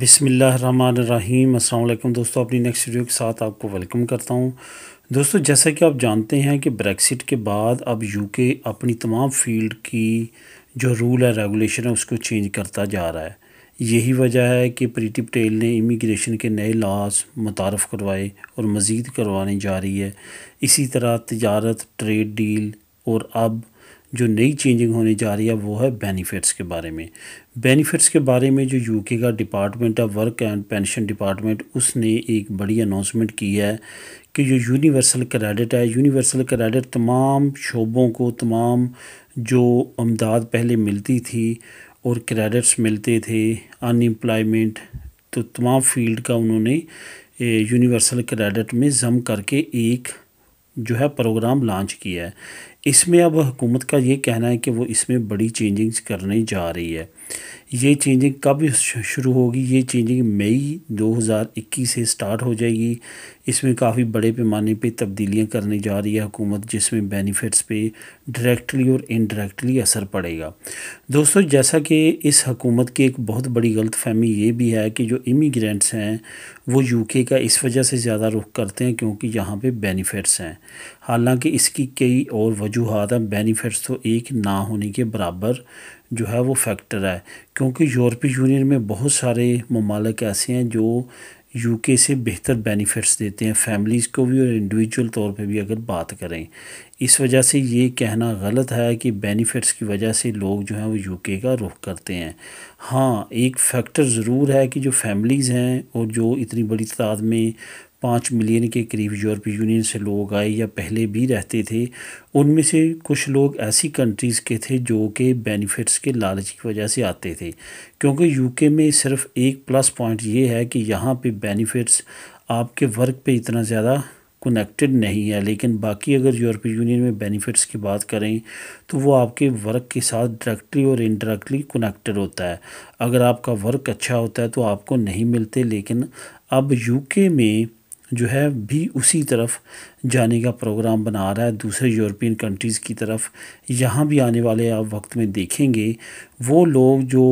बिसमीम दोस्तों अपनी नेक्स्ट वीडियो के साथ आपको वेलकम करता हूँ दोस्तों जैसा कि आप जानते हैं कि ब्रेक्सिट के बाद अब यूके अपनी तमाम फील्ड की जो रूल है रेगुलेशन है उसको चेंज करता जा रहा है यही वजह है कि प्रीति पटेल ने इमिग्रेशन के नए लॉज मुतारफ़ करवाए और मज़ीद करवाने जा रही है इसी तरह तजारत ट्रेड डील और अब जो नई चेंजिंग होने जा रही है वो है बेनिफिट्स के बारे में बेनिफिट्स के बारे में जो यूके का department of work and pension department उसने एक बड़ी अनाउंसमेंट की है कि जो यूनिवर्सल क्रेडिट है यूनिवर्सल क्रेडिट तमाम शोबों को तमाम जो अमदाद पहले मिलती थी और क्रेडिट्स मिलते थे अनएम्प्लॉयमेंट तो तमाम फील्ड का उन्होंने यूनिवर्सल क्रेडिट में जम करके एक जो है प्रोग्राम लॉन्च किया है इसमें अब हुकूमत का ये कहना है कि वो इसमें बड़ी चेंजिंग्स करने जा रही है ये चेंजिंग कब शुरू होगी ये चेंजिंग मई 2021 से स्टार्ट हो जाएगी इसमें काफ़ी बड़े पैमाने पे तब्दीलियां करने जा रही है हुकूमत जिसमें बेनिफिट्स पे डायरेक्टली और इनडायरेक्टली असर पड़ेगा दोस्तों जैसा कि इस हकूमत की एक बहुत बड़ी गलतफहमी ये भी है कि जो इमीग्रेंट्स हैं वो यूके का इस वजह से ज़्यादा रुख करते हैं क्योंकि यहाँ पे बेनिफिट्स हैं हालांकि इसकी कई और वजूहत हैं बेनिफिट्स तो एक ना होने के बराबर जो है वो फैक्टर है क्योंकि यूरोपीय यूनियन में बहुत सारे ममालक ऐसे हैं जो यूके से बेहतर बेनिफिट्स देते हैं फैमिलीज़ को भी और इंडिविजुअल तौर पे भी अगर बात करें इस वजह से ये कहना गलत है कि बेनिफिट्स की वजह से लोग जो हैं वो यूके का रुख करते हैं हाँ एक फैक्टर ज़रूर है कि जो फैमिलीज़ हैं और जो इतनी बड़ी तादाद में पाँच मिलियन के करीब यूरोपीय यूनियन से लोग आए या पहले भी रहते थे उनमें से कुछ लोग ऐसी कंट्रीज़ के थे जो कि बेनिफिट्स के लालच की वजह से आते थे क्योंकि यूके में सिर्फ एक प्लस पॉइंट ये है कि यहाँ पे बेनिफिट्स आपके वर्क पे इतना ज़्यादा कनेक्टेड नहीं है लेकिन बाकी अगर यूरोपीय यूनियन में बेनिफिट्स की बात करें तो वो आपके वर्क के साथ डायरेक्टली और इनडायरेक्टली कनेक्टेड होता है अगर आपका वर्क अच्छा होता है तो आपको नहीं मिलते लेकिन अब यूके में जो है भी उसी तरफ जाने का प्रोग्राम बना रहा है दूसरे यूरोपियन कंट्रीज़ की तरफ यहाँ भी आने वाले आप वक्त में देखेंगे वो लोग जो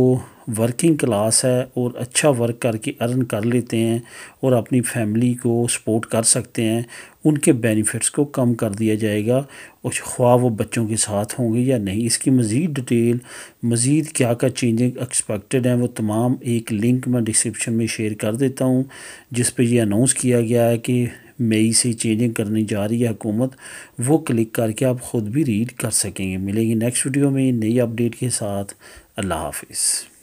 वर्किंग क्लास है और अच्छा वर्क करके अर्न कर लेते हैं और अपनी फैमिली को सपोर्ट कर सकते हैं उनके बेनिफिट्स को कम कर दिया जाएगा और ख्वाह वो बच्चों के साथ होंगे या नहीं इसकी मज़ीद डिटेल मज़ीद क्या क्या चेंजिंग एक्सपेक्टेड हैं वो तमाम एक लिंक मैं डिस्क्रिप्शन में शेयर कर देता हूँ जिस पर यह अनाउंस किया गया है कि मई से चेंजिंग करने जा रही है हुकूमत वो क्लिक करके आप ख़ुद भी रीड कर सकेंगे मिलेंगी नेक्स्ट वीडियो में नई अपडेट के साथ अल्लाह हाफिज़